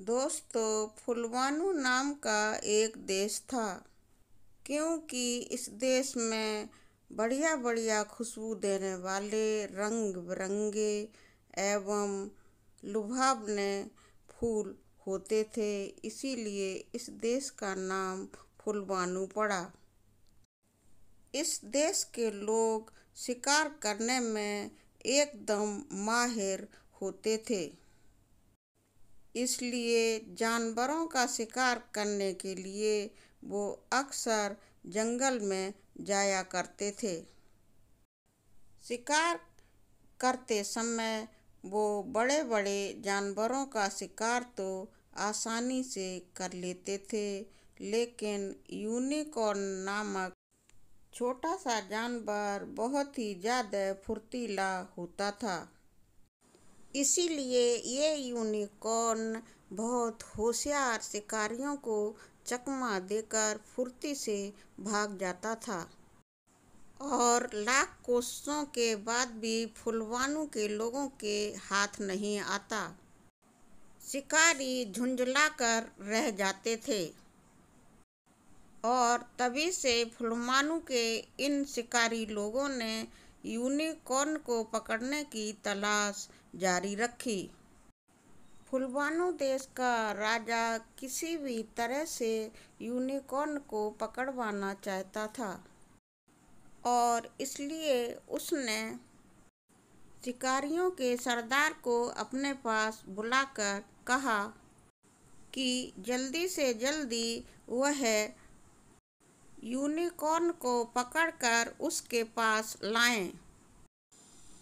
दोस्तों फुलवानु नाम का एक देश था क्योंकि इस देश में बढ़िया बढ़िया खुशबू देने वाले रंग बिरंगे एवं लुभावने फूल होते थे इसीलिए इस देश का नाम फुलवानु पड़ा इस देश के लोग शिकार करने में एकदम माहिर होते थे इसलिए जानवरों का शिकार करने के लिए वो अक्सर जंगल में जाया करते थे शिकार करते समय वो बड़े बड़े जानवरों का शिकार तो आसानी से कर लेते थे लेकिन यूनिकॉर्न नामक छोटा सा जानवर बहुत ही ज़्यादा फुर्तीला होता था इसीलिए ये यूनिकॉर्न बहुत होशियार शिकारियों को चकमा देकर फुर्ती से भाग जाता था और लाख कोशिशों के बाद भी फुलवानु के लोगों के हाथ नहीं आता शिकारी कर रह जाते थे और तभी से फुलमानु के इन शिकारी लोगों ने यूनिकॉर्न को पकड़ने की तलाश जारी रखी फुलवानो देश का राजा किसी भी तरह से यूनिकॉर्न को पकड़वाना चाहता था और इसलिए उसने शिकारियों के सरदार को अपने पास बुलाकर कहा कि जल्दी से जल्दी वह यूनिकॉर्न को पकड़कर उसके पास लाएं।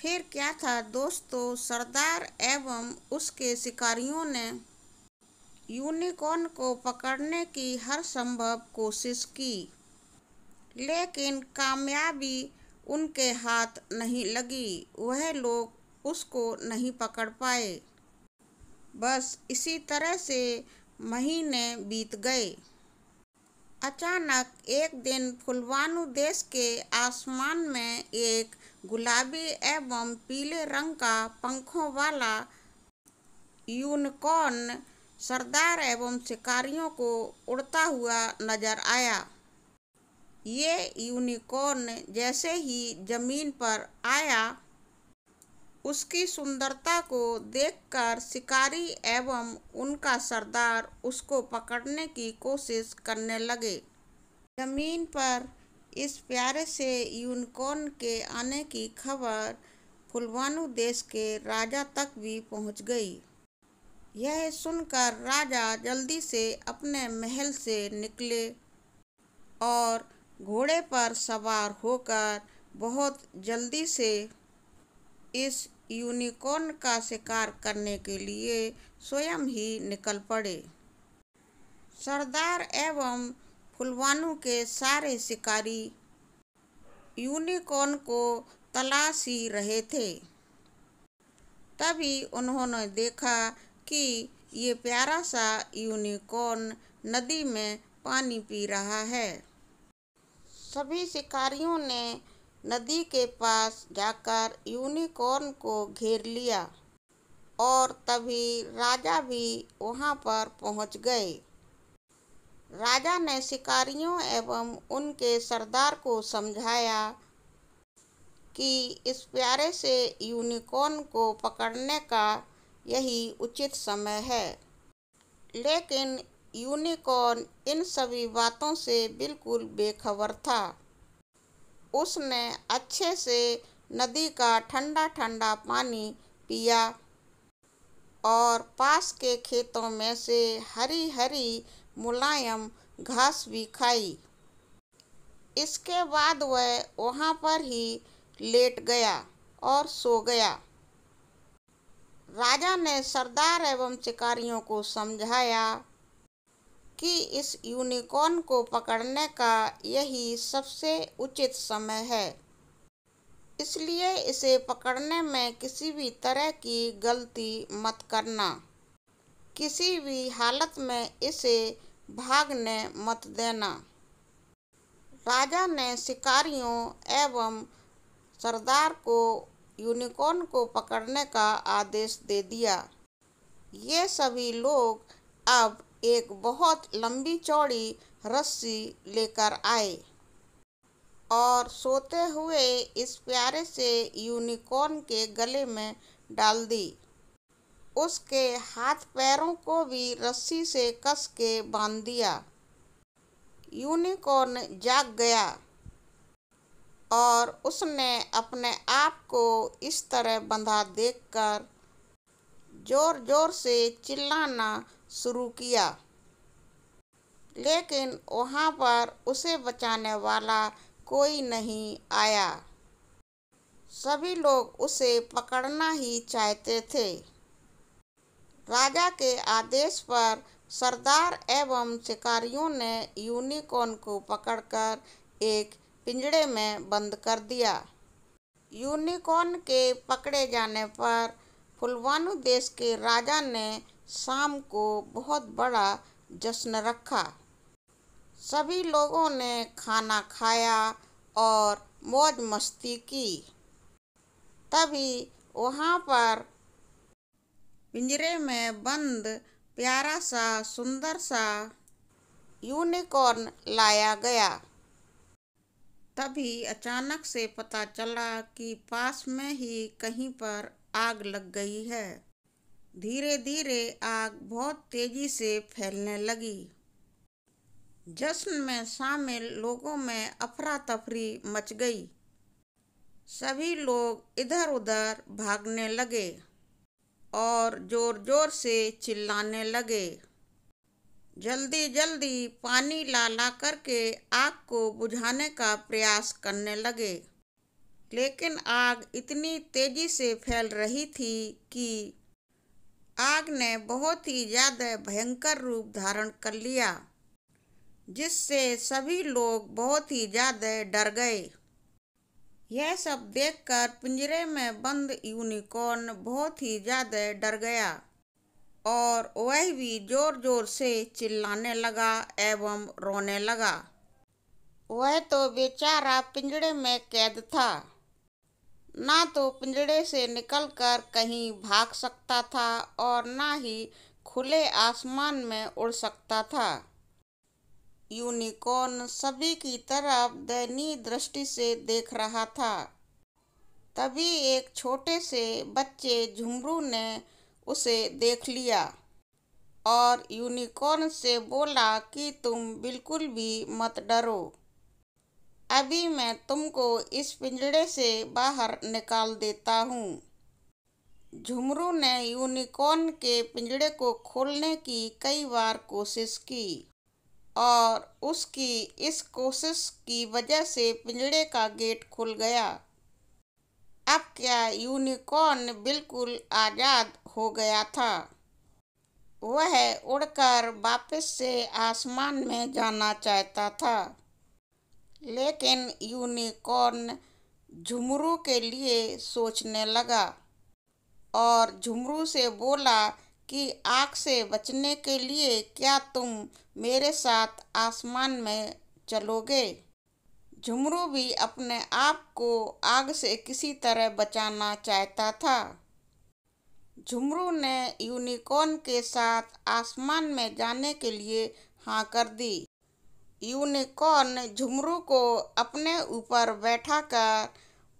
फिर क्या था दोस्तों सरदार एवं उसके शिकारियों ने यूनिकॉर्न को पकड़ने की हर संभव कोशिश की लेकिन कामयाबी उनके हाथ नहीं लगी वह लोग उसको नहीं पकड़ पाए बस इसी तरह से महीने बीत गए अचानक एक दिन फुलवानु देश के आसमान में एक गुलाबी एवं पीले रंग का पंखों वाला यूनिकॉर्न सरदार एवं शिकारियों को उड़ता हुआ नजर आया ये यूनिकॉर्न जैसे ही जमीन पर आया उसकी सुंदरता को देखकर शिकारी एवं उनका सरदार उसको पकड़ने की कोशिश करने लगे जमीन पर इस प्यारे से यूनिकॉर्न के आने की खबर फुलवानु देश के राजा तक भी पहुंच गई यह सुनकर राजा जल्दी से अपने महल से निकले और घोड़े पर सवार होकर बहुत जल्दी से इस यूनिकॉर्न का शिकार करने के लिए स्वयं ही निकल पड़े सरदार एवं फुलवानू के सारे शिकारी यूनिकॉर्न को तलाश ही रहे थे तभी उन्होंने देखा कि ये प्यारा सा यूनिकॉर्न नदी में पानी पी रहा है सभी शिकारियों ने नदी के पास जाकर यूनिकॉर्न को घेर लिया और तभी राजा भी वहाँ पर पहुँच गए राजा ने शिकारियों एवं उनके सरदार को समझाया कि इस प्यारे से यूनिकॉर्न को पकड़ने का यही उचित समय है लेकिन यूनिकॉर्न इन सभी बातों से बिल्कुल बेखबर था उसने अच्छे से नदी का ठंडा ठंडा पानी पिया और पास के खेतों में से हरी हरी मुलायम घास भी खाई इसके बाद वह वहाँ पर ही लेट गया और सो गया राजा ने सरदार एवं शिकारियों को समझाया कि इस यूनिकॉर्न को पकड़ने का यही सबसे उचित समय है इसलिए इसे पकड़ने में किसी भी तरह की गलती मत करना किसी भी हालत में इसे भागने मत देना राजा ने शिकारियों एवं सरदार को यूनिकॉर्न को पकड़ने का आदेश दे दिया ये सभी लोग अब एक बहुत लंबी चौड़ी रस्सी लेकर आए और सोते हुए इस प्यारे से यूनिकॉर्न के गले में डाल दी उसके हाथ पैरों को भी रस्सी से कस के बांध दिया यूनिकॉर्न जाग गया और उसने अपने आप को इस तरह बंधा देखकर जोर जोर से चिल्लाना शुरू किया लेकिन वहाँ पर उसे बचाने वाला कोई नहीं आया सभी लोग उसे पकड़ना ही चाहते थे राजा के आदेश पर सरदार एवं शिकारियों ने यूनिकॉर्न को पकड़कर एक पिंजड़े में बंद कर दिया यूनिकॉर्न के पकड़े जाने पर फुलवानु देश के राजा ने शाम को बहुत बड़ा जश्न रखा सभी लोगों ने खाना खाया और मौज मस्ती की तभी वहाँ पर पिंजरे में बंद प्यारा सा सुंदर सा यूनिकॉर्न लाया गया तभी अचानक से पता चला कि पास में ही कहीं पर आग लग गई है धीरे धीरे आग बहुत तेजी से फैलने लगी जश्न में शामिल लोगों में अफरा तफरी मच गई सभी लोग इधर उधर भागने लगे और जोर जोर से चिल्लाने लगे जल्दी जल्दी पानी ला ला करके आग को बुझाने का प्रयास करने लगे लेकिन आग इतनी तेजी से फैल रही थी कि आग ने बहुत ही ज़्यादा भयंकर रूप धारण कर लिया जिससे सभी लोग बहुत ही ज़्यादा डर गए यह सब देखकर पिंजरे में बंद यूनिकॉर्न बहुत ही ज़्यादा डर गया और वह भी जोर जोर से चिल्लाने लगा एवं रोने लगा वह तो बेचारा पिंजरे में कैद था ना तो पिंजड़े से निकलकर कहीं भाग सकता था और ना ही खुले आसमान में उड़ सकता था यूनिकॉर्न सभी की तरफ दयनीय दृष्टि से देख रहा था तभी एक छोटे से बच्चे झुमरू ने उसे देख लिया और यूनिकॉर्न से बोला कि तुम बिल्कुल भी मत डरो अभी मैं तुमको इस पिंजड़े से बाहर निकाल देता हूँ झुमरू ने यूनिकॉर्न के पिंजड़े को खोलने की कई बार कोशिश की और उसकी इस कोशिश की वजह से पिंजड़े का गेट खुल गया अब क्या यूनिकॉर्न बिल्कुल आज़ाद हो गया था वह उड़कर वापस से आसमान में जाना चाहता था लेकिन यूनिकॉर्न झुमरू के लिए सोचने लगा और झुमरू से बोला कि आग से बचने के लिए क्या तुम मेरे साथ आसमान में चलोगे झुमरू भी अपने आप को आग से किसी तरह बचाना चाहता था झुमरू ने यूनिकॉर्न के साथ आसमान में जाने के लिए हाँ कर दी यूनिकॉर्न झुमरू को अपने ऊपर बैठाकर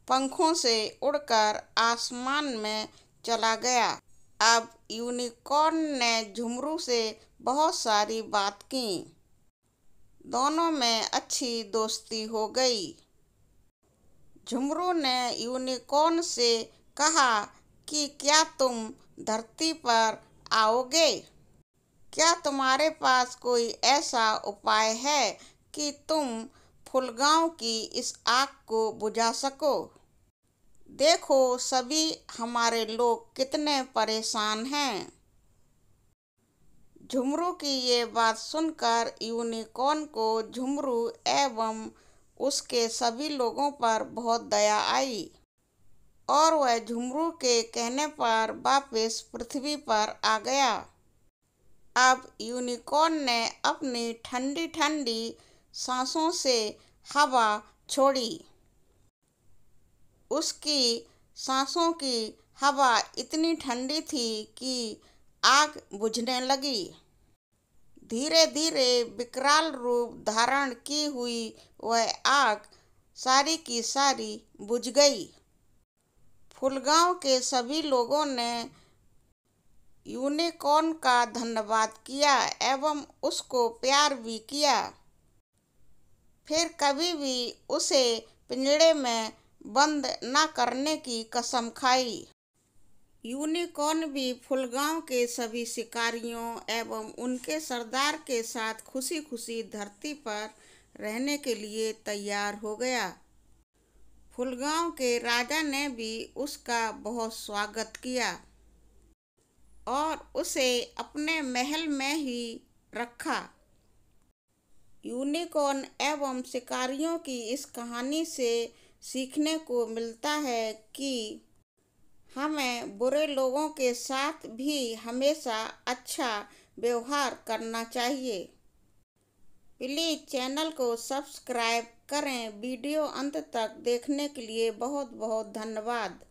पंखों से उड़कर आसमान में चला गया अब यूनिकॉर्न ने झुमरू से बहुत सारी बात की दोनों में अच्छी दोस्ती हो गई झुमरू ने यूनिकॉर्न से कहा कि क्या तुम धरती पर आओगे क्या तुम्हारे पास कोई ऐसा उपाय है कि तुम फुलगांव की इस आग को बुझा सको देखो सभी हमारे लोग कितने परेशान हैं झुमरू की ये बात सुनकर यूनिकॉर्न को झुमरू एवं उसके सभी लोगों पर बहुत दया आई और वह झुमरू के कहने पर वापस पृथ्वी पर आ गया अब यूनिकॉर्न ने अपनी ठंडी ठंडी सांसों से हवा छोड़ी उसकी सांसों की हवा इतनी ठंडी थी कि आग बुझने लगी धीरे धीरे विकराल रूप धारण की हुई वह आग सारी की सारी बुझ गई फुलगांव के सभी लोगों ने यूनिकॉर्न का धन्यवाद किया एवं उसको प्यार भी किया फिर कभी भी उसे पिंजड़े में बंद न करने की कसम खाई यूनिकॉर्न भी फुलगांव के सभी शिकारियों एवं उनके सरदार के साथ खुशी खुशी धरती पर रहने के लिए तैयार हो गया फुलगांव के राजा ने भी उसका बहुत स्वागत किया और उसे अपने महल में ही रखा यूनिकॉर्न एवं शिकारियों की इस कहानी से सीखने को मिलता है कि हमें बुरे लोगों के साथ भी हमेशा अच्छा व्यवहार करना चाहिए प्लीज़ चैनल को सब्सक्राइब करें वीडियो अंत तक देखने के लिए बहुत बहुत धन्यवाद